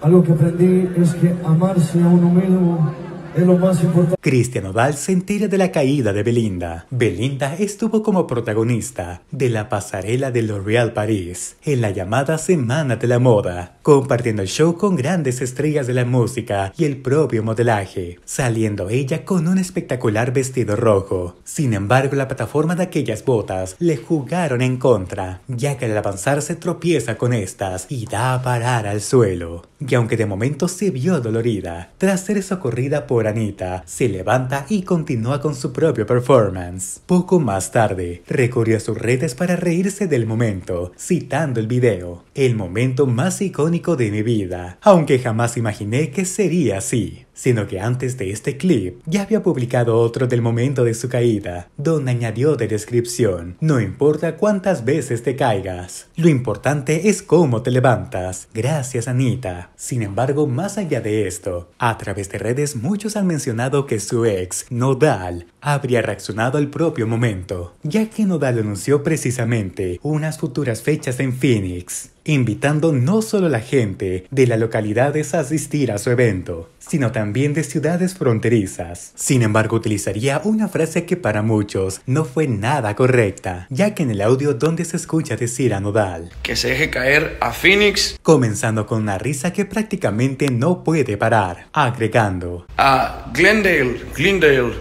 Algo que aprendí es que amarse a uno mismo es lo más importante. Cristian Oval se entera de la caída de Belinda. Belinda estuvo como protagonista de la pasarela de L'Oréal París en la llamada Semana de la Moda compartiendo el show con grandes estrellas de la música y el propio modelaje, saliendo ella con un espectacular vestido rojo. Sin embargo, la plataforma de aquellas botas le jugaron en contra, ya que al avanzar se tropieza con estas y da a parar al suelo. Y aunque de momento se vio dolorida, tras ser socorrida por Anita, se levanta y continúa con su propio performance. Poco más tarde, recorrió sus redes para reírse del momento, citando el video, el momento más icónico de mi vida, aunque jamás imaginé que sería así sino que antes de este clip ya había publicado otro del momento de su caída, donde añadió de descripción, no importa cuántas veces te caigas, lo importante es cómo te levantas, gracias Anita. Sin embargo, más allá de esto, a través de redes muchos han mencionado que su ex, Nodal, habría reaccionado al propio momento, ya que Nodal anunció precisamente unas futuras fechas en Phoenix, invitando no solo a la gente de las localidades a asistir a su evento, sino también también de ciudades fronterizas. Sin embargo, utilizaría una frase que para muchos no fue nada correcta, ya que en el audio donde se escucha decir a Nodal que se deje caer a Phoenix, comenzando con una risa que prácticamente no puede parar, agregando a Glendale, Glendale,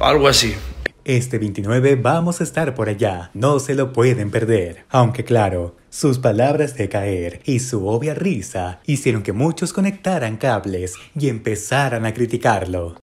algo así. Este 29 vamos a estar por allá, no se lo pueden perder. Aunque claro, sus palabras de caer y su obvia risa hicieron que muchos conectaran cables y empezaran a criticarlo.